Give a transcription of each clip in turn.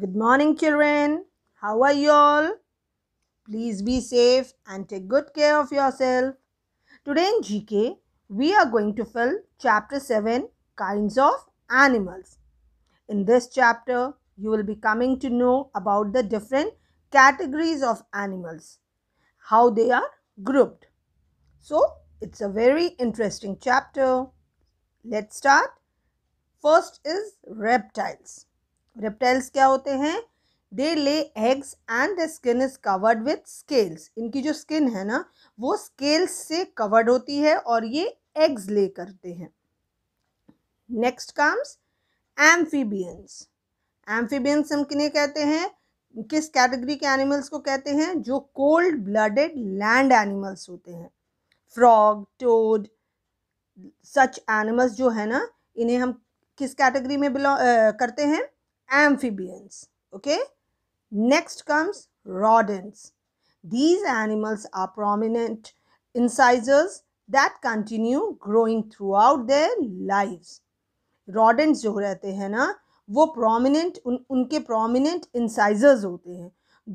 Good morning, children. How are you all? Please be safe and take good care of yourself. Today in GK, we are going to fill chapter 7 Kinds of Animals. In this chapter, you will be coming to know about the different categories of animals, how they are grouped. So, it's a very interesting chapter. Let's start. First is reptiles. Reptiles क्या होते हैं they lay eggs and the skin is covered with scales इनकी जो skin है ना वो scales से covered होती है और ये एग्स ले करते हैं नेक्स्ट काम्स एम्फीबियंस एम्फीबियंस हम किन्हें कहते हैं किस कैटेगरी के एनिमल्स को कहते हैं जो कोल्ड ब्लडेड लैंड एनिमल्स होते हैं फ्रॉग टोड सच एनिमल्स जो है ना इन्हें हम किस कैटेगरी में बिलोंग करते हैं amphibians. Okay. Next comes rodents. These animals are prominent incisors that continue growing throughout their lives. Rodents jo rehte hain na wo prominent un, unke prominent incisors hote hain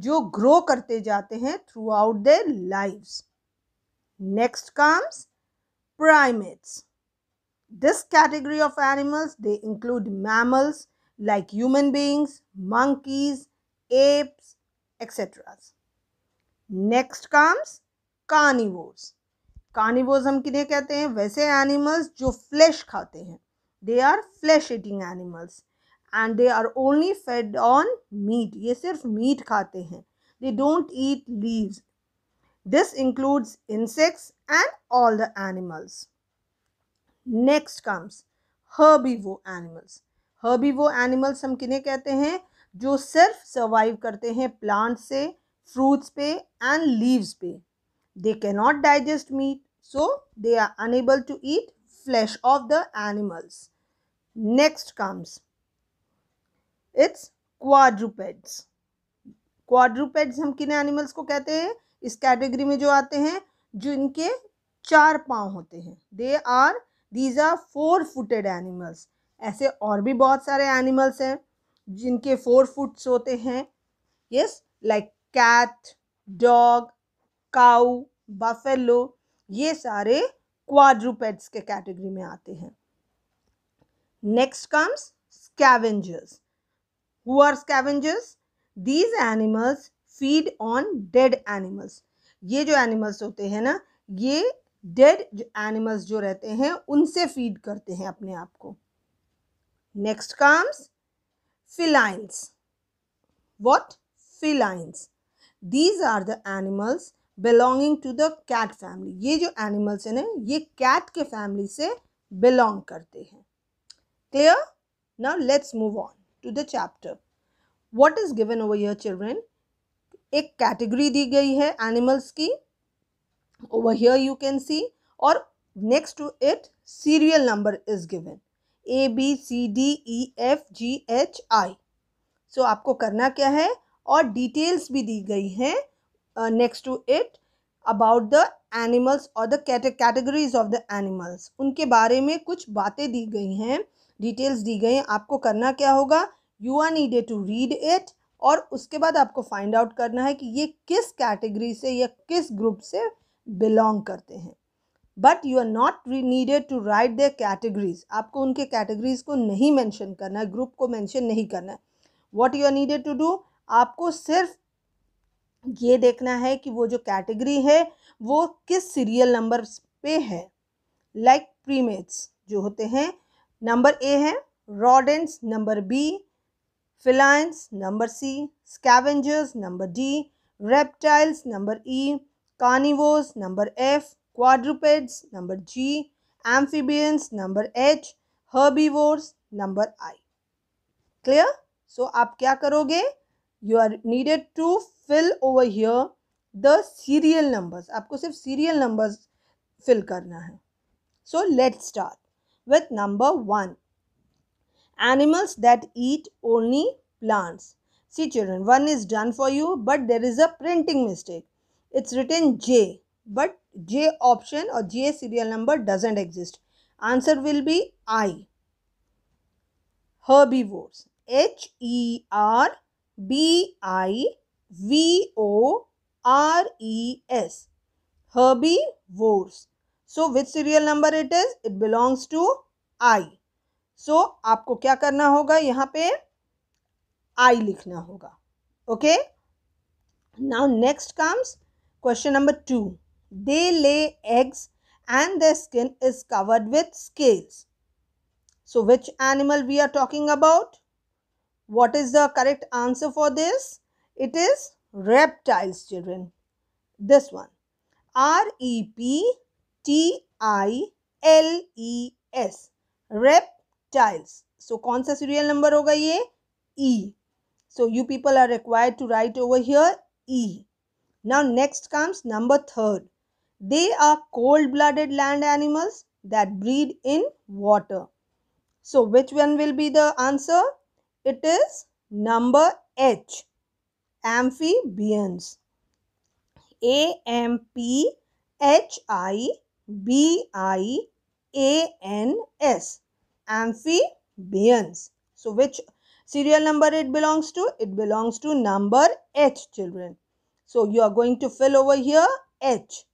jo grow karte jate hain throughout their lives. Next comes primates. This category of animals they include mammals, like human beings, monkeys, apes, etc. Next comes carnivores. Carnivores हम किन्हें कहते हैं? वैसे animals जो flesh खाते हैं. They are flesh eating animals and they are only fed on meat. ये सिर्फ meat खाते हैं. They don't eat leaves. This includes insects and all the animals. Next comes herbivore animals. हर्बी वो एनिमल्स हम किन्हें कहते हैं जो सिर्फ सर्वाइव करते हैं प्लांट से फ्रूट्स पे एंड लीव्स पे they cannot digest meat so they are unable to eat flesh of the animals next comes its quadrupeds quadrupeds हम किन एनिमल्स को कहते हैं इस कैटेगरी में जो आते हैं जो इनके चार पाँव होते हैं they are these are four footed animals ऐसे और भी बहुत सारे एनिमल्स हैं जिनके फोर फुट्स होते हैं yes like cat dog cow buffalo ये सारे क्वाड्रुपेड्स के कैटेगरी में आते हैं next comes scavengers who are scavengers? These animals feed on dead animals ये जो एनिमल्स होते हैं ना ये डेड एनिमल्स जो रहते हैं उनसे फीड करते हैं अपने आप को Next comes felines. What? Felines. These are the animals belonging to the cat family. ye jo animals हैं ना ये cat ke family se belong karte hain Clear? Now let's move on to the chapter. What is given over here children? ek category di gayi hai animals ki Over here you can see or next to it serial number is given. A B C D E F G H I so आपको करना क्या है और details भी दी गई हैं next to it about the animals और the categories of the animals उनके बारे में कुछ बातें दी गई हैं डिटेल्स दी गई हैं आपको करना क्या होगा you are needed to read it और उसके बाद आपको फाइंड आउट करना है कि ये किस कैटेगरी से या किस ग्रुप से बिलोंग करते हैं but you are not needed to write their categories आपको उनके कैटेगरीज को नहीं मैंशन करना है ग्रुप को मैंशन नहीं करना है what you are needed to do आपको सिर्फ ये देखना है कि वो जो कैटेगरी है वो किस सीरियल नंबर पे है लाइक प्रीमेट्स जो होते हैं नंबर ए है rodents number B felines number C scavengers number D reptiles number E carnivores number F quadrupeds, number G, amphibians, number H, herbivores, number I. Clear? So, आप क्या करोगे You are needed to fill over here the serial numbers. आपको सिर्फ serial numbers fill karna है So, let's start with number one. Animals that eat only plants. See children, one is done for you, but there is a printing mistake. It's written J, but J option or J serial number doesn't exist. Answer will be I. Herbivores. H E R B I V O R E S. Herbivores. So which serial number it is? It belongs to I. so, आपको क्या करना होगा यहाँ पे I लिखना होगा Okay. Now next comes question number two. They lay eggs and their skin is covered with scales. So, which animal we are talking about? What is the correct answer for this? It is reptiles, children. This one. R E P T I L E S. Reptiles. So, कौन serial number होगा E. So, you people are required to write over here E. Now, next comes number third. They are cold blooded land animals that breed in water. So, which one will be the answer? It is number H amphibians. A M P H I B I A N S amphibians. So, which serial number it belongs to? It belongs to number H children. So, you are going to fill over here H.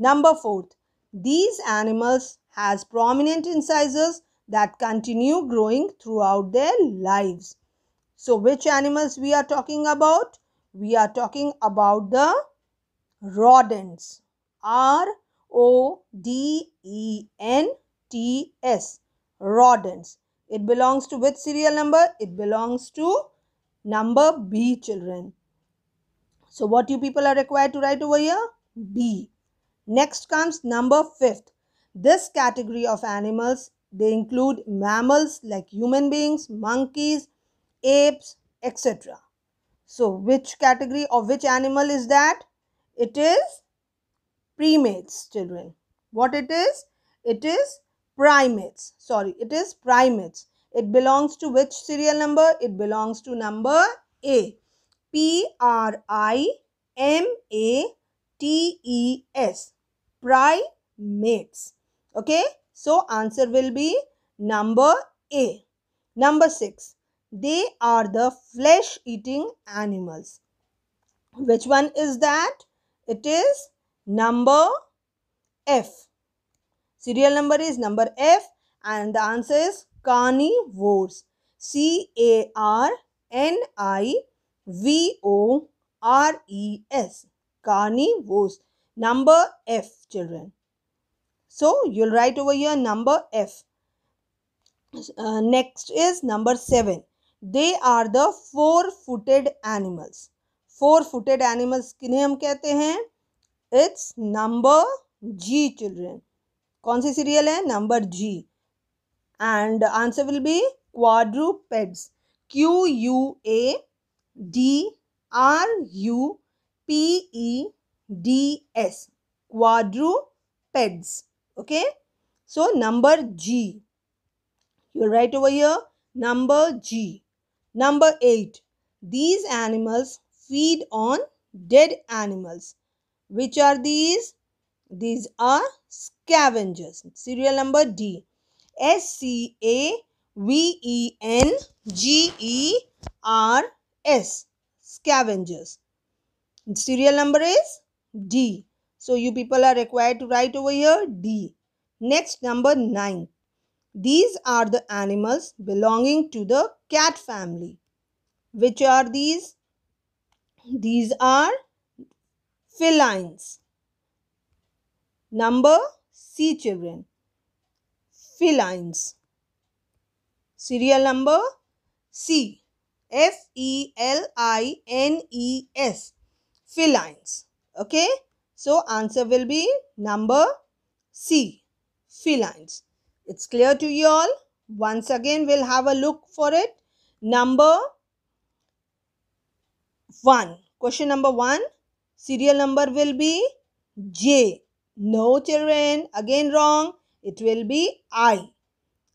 Number 4th, these animals has prominent incisors that continue growing throughout their lives. So which animals we are talking about? We are talking about the rodents. R O D E N T S. Rodents. It belongs to which serial number? It belongs to number B children. So what you people are required to write over here? B. Next comes number fifth. This category of animals, they include mammals like human beings, monkeys, apes, etc. So which category of which animal is that? It is primates, children. What it is? It is primates. Sorry, it is primates. It belongs to which serial number? It belongs to number A. P R I M A T E S primates. Okay, so answer will be number A. Number 6. They are the flesh eating animals. Which one is that? It is number F. Serial number is number F and the answer is carnivores. C A R N I V O R E S. Carnivores. Number F, children. So you'll write over here number F. Uh, next is number 7. They are the four-footed animals. Four-footed animals किन्हें hum kehte hain it's number g children कौन सी serial है number G and answer will be quadrupeds Q U A D R U P E DS quadrupeds okay so number G you are right over here number G number 8 these animals feed on dead animals which are these these are scavengers serial number D S C A V E N G E R S scavengers serial number is D. So you people are required to write over here D. Next number 9. These are the animals belonging to the cat family. Which are these? These are felines. Number C children. Felines. Serial number C. F-E-L-I-N-E-S. Felines. Okay. So answer will be number C. Felines. It's clear to you all. Once again we'll have a look for it. Number 1. Question number 1. Serial number will be J. No children. Again wrong. It will be I.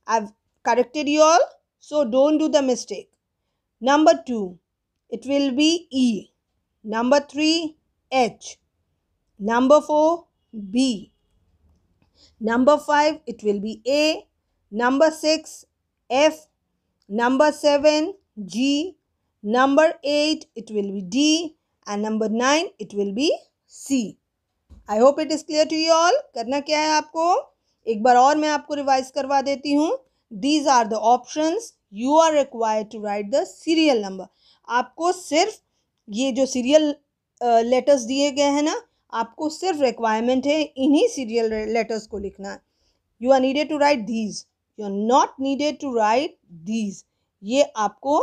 I've corrected you all. So don't do the mistake. Number 2. It will be E. Number 3. H. Number 4, B. Number 5, it will be A. Number 6, F. Number 7, G. Number 8, it will be D. And number 9, it will be C. I hope it is clear to you all करना क्या है आपको एक बार और मैं आपको revise करवा देती हूँ these are the option you are required to write the serial number आपको सिर्फ ये जो सीरियल लेटर्स दिए गए हैं ना आपको सिर्फ रिक्वायरमेंट है इन्हीं सीरियल लेटर्स को लिखना है you are needed to write these you are not needed to write these ये आपको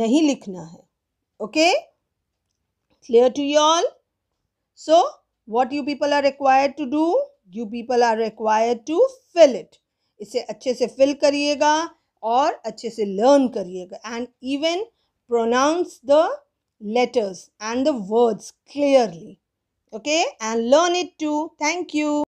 नहीं लिखना है okay clear to you all so what you people are required to do you people are required to fill it इसे अच्छे से fill करिएगा और अच्छे से लर्न करिएगा and even pronounce the letters and the words clearly. Okay, and learn it too. Thank you.